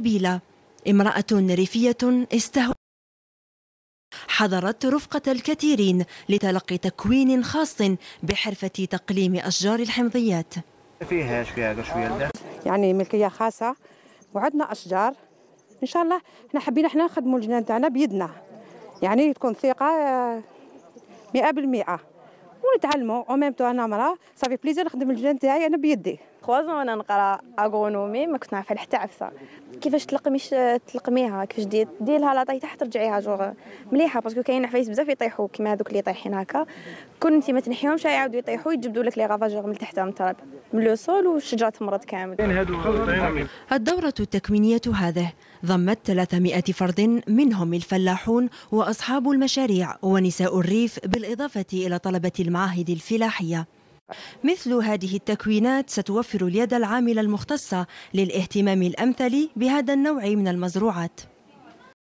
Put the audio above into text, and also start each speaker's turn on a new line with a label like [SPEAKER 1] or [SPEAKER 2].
[SPEAKER 1] بيلا امرأة ريفية استهوى حضرت رفقة الكثيرين لتلقي تكوين خاص بحرفة تقليم أشجار الحمضيات
[SPEAKER 2] فيها شوية شوية
[SPEAKER 1] يعني ملكية خاصة وعندنا
[SPEAKER 3] أشجار إن شاء الله احنا حبينا احنا نخدموا الجنان تاعنا بيدنا يعني تكون ثقة 100% آه، ونتعلموا او ميم تو انا مراه صافي بليزير
[SPEAKER 4] نخدم الجنان تاعي انا بيدي خوازا وانا نقرا اغونومي ما كنت نعرفها حتى عفسه كيفاش تلقميش تلقميها كيفاش دير ديرها لا تحت ترجعيها جوغ مليحه باسكو كاين عفايس بزاف يطيحوا كيما هذوك اللي طايحين هكا كون انت ما تنحيهمش يعاودوا يطيحوا يجبدوا لك لي غافاجور من تحت من التراب من لو سول والشجره تمرض كامل
[SPEAKER 1] الدوره التكوينيه هذه ضمت 300 فرد منهم الفلاحون واصحاب المشاريع ونساء الريف بالاضافه الى طلبه المعاهد الفلاحية مثل هذه التكوينات ستوفر اليد العاملة المختصة للاهتمام الأمثل بهذا النوع من المزروعات